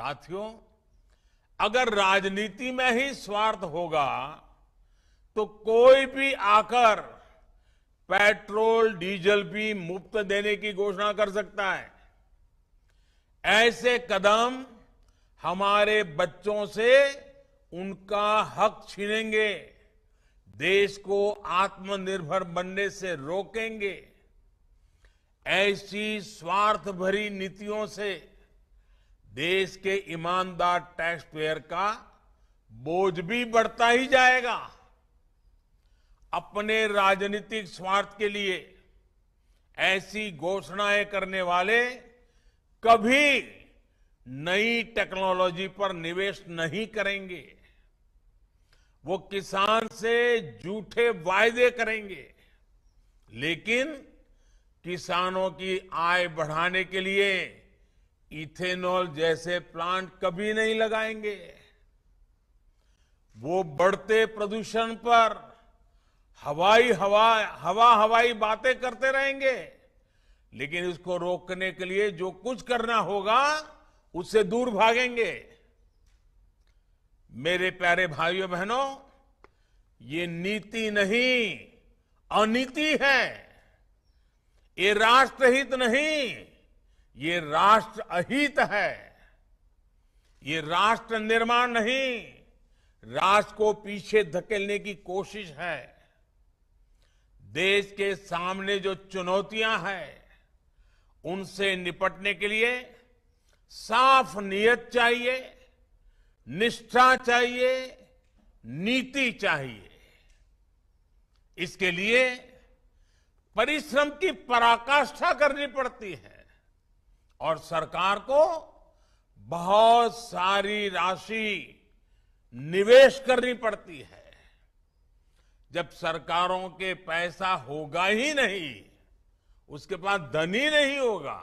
साथियों अगर राजनीति में ही स्वार्थ होगा तो कोई भी आकर पेट्रोल डीजल भी मुफ्त देने की घोषणा कर सकता है ऐसे कदम हमारे बच्चों से उनका हक छीनेंगे देश को आत्मनिर्भर बनने से रोकेंगे ऐसी स्वार्थ भरी नीतियों से देश के ईमानदार टैक्स पेयर का बोझ भी बढ़ता ही जाएगा अपने राजनीतिक स्वार्थ के लिए ऐसी घोषणाएं करने वाले कभी नई टेक्नोलॉजी पर निवेश नहीं करेंगे वो किसान से झूठे वायदे करेंगे लेकिन किसानों की आय बढ़ाने के लिए इथेनॉल जैसे प्लांट कभी नहीं लगाएंगे वो बढ़ते प्रदूषण पर हवाई हवा हवा हवाई बातें करते रहेंगे लेकिन इसको रोकने के लिए जो कुछ करना होगा उससे दूर भागेंगे मेरे प्यारे भाइयों बहनों ये नीति नहीं अनीति है ये राष्ट्रहित नहीं ये राष्ट्र अहित है ये राष्ट्र निर्माण नहीं राष्ट्र को पीछे धकेलने की कोशिश है देश के सामने जो चुनौतियां हैं उनसे निपटने के लिए साफ नीयत चाहिए निष्ठा चाहिए नीति चाहिए इसके लिए परिश्रम की पराकाष्ठा करनी पड़ती है और सरकार को बहुत सारी राशि निवेश करनी पड़ती है जब सरकारों के पैसा होगा ही नहीं उसके पास धन ही नहीं होगा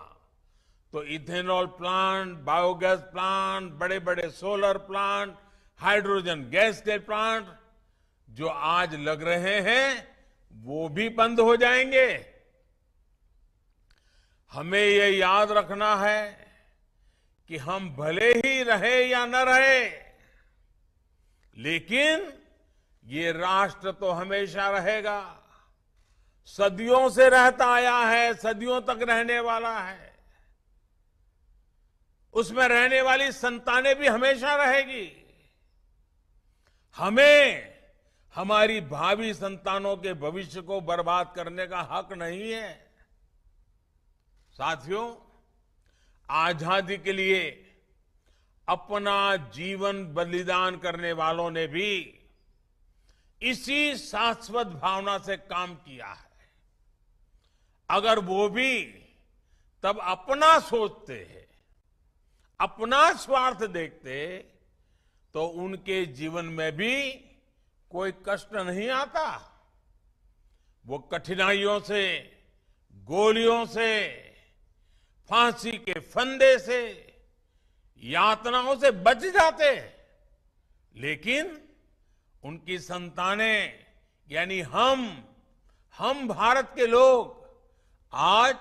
तो इथेनॉल प्लांट बायोगैस प्लांट बड़े बड़े सोलर प्लांट हाइड्रोजन गैस के प्लांट जो आज लग रहे हैं वो भी बंद हो जाएंगे हमें ये याद रखना है कि हम भले ही रहे या न रहे लेकिन ये राष्ट्र तो हमेशा रहेगा सदियों से रहता आया है सदियों तक रहने वाला है उसमें रहने वाली संतानें भी हमेशा रहेगी हमें हमारी भावी संतानों के भविष्य को बर्बाद करने का हक नहीं है साथियों आजादी के लिए अपना जीवन बलिदान करने वालों ने भी इसी शाश्वत भावना से काम किया है अगर वो भी तब अपना सोचते हैं अपना स्वार्थ देखते तो उनके जीवन में भी कोई कष्ट नहीं आता वो कठिनाइयों से गोलियों से फांसी के फंदे से यातनाओं से बच जाते लेकिन उनकी संतानें यानी हम हम भारत के लोग आज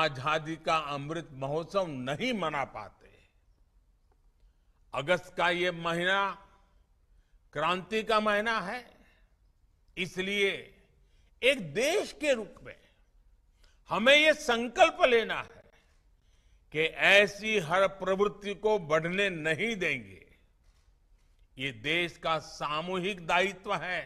आजादी का अमृत महोत्सव नहीं मना पाते अगस्त का ये महीना क्रांति का महीना है इसलिए एक देश के रूप में हमें ये संकल्प लेना है कि ऐसी हर प्रवृत्ति को बढ़ने नहीं देंगे ये देश का सामूहिक दायित्व है